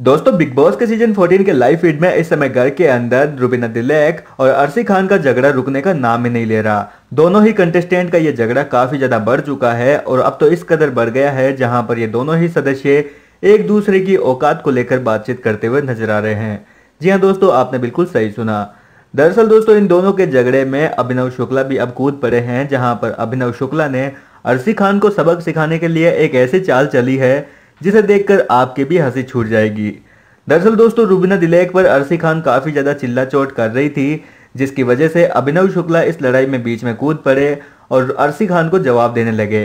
दोस्तों big boss के season 14 के लाइव फीड में इस समय घर के अंदर रुबीना दिलेक और अर्सी खान का झगड़ा रुकने का नाम ही नहीं ले रहा दोनों ही कंटेस्टेंट का ये झगड़ा काफी ज्यादा बढ़ चुका है और अब तो इस कदर बढ़ गया है जहां पर ये दोनों ही सदस्य एक दूसरे की औकात को लेकर बातचीत करते हुए नजर आ रहे हैं जी हाँ दोस्तों आपने बिल्कुल सही सुना दरअसल दोस्तों इन दोनों के झगड़े में अभिनव शुक्ला भी अब कूद पड़े हैं जहां पर अभिनव शुक्ला ने अर्सी खान को सबक सिखाने के लिए एक ऐसी चाल चली है जिसे देखकर आपके भी हंसी छूट जाएगी दरअसल दोस्तों रूबीना दिलेक पर अरसी खान काफ़ी ज़्यादा चिल्ला चोट कर रही थी जिसकी वजह से अभिनव शुक्ला इस लड़ाई में बीच में कूद पड़े और अरसी खान को जवाब देने लगे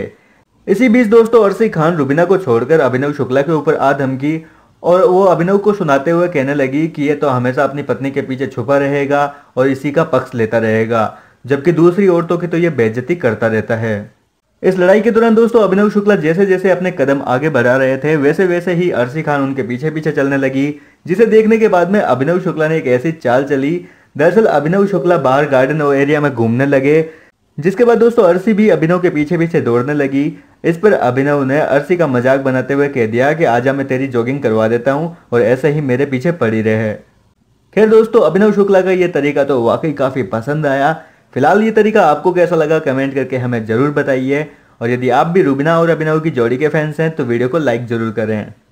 इसी बीच दोस्तों अरसी खान रुबीना को छोड़कर अभिनव शुक्ला के ऊपर आ धमकी और वो अभिनव को सुनाते हुए कहने लगी कि ये तो हमेशा अपनी पत्नी के पीछे छुपा रहेगा और इसी का पक्ष लेता रहेगा जबकि दूसरी औरतों की तो ये बेइज्जती करता रहता है इस लड़ाई के दौरान दोस्तों अभिनव शुक्ला जैसे जैसे अपने कदम आगे बढ़ा रहे थे वैसे वैसे ही अर्सी खान उनके पीछे पीछे चलने लगी जिसे देखने के बाद में अभिनव शुक्ला ने एक ऐसी चाल चली दरअसल अभिनव शुक्ला बाहर गार्डन और एरिया में घूमने लगे जिसके बाद दोस्तों अर्सी भी अभिनव के पीछे पीछे दौड़ने लगी इस पर अभिनव ने अर्सी का मजाक बनाते हुए कह दिया कि आजा मैं तेरी जॉगिंग करवा देता हूँ और ऐसे ही मेरे पीछे पड़ी रहे खैर दोस्तों अभिनव शुक्ला का ये तरीका तो वाकई काफी पसंद आया फिलहाल ये तरीका आपको कैसा लगा कमेंट करके हमें ज़रूर बताइए और यदि आप भी रूबिना और अभिनव की जोड़ी के फैंस हैं तो वीडियो को लाइक ज़रूर करें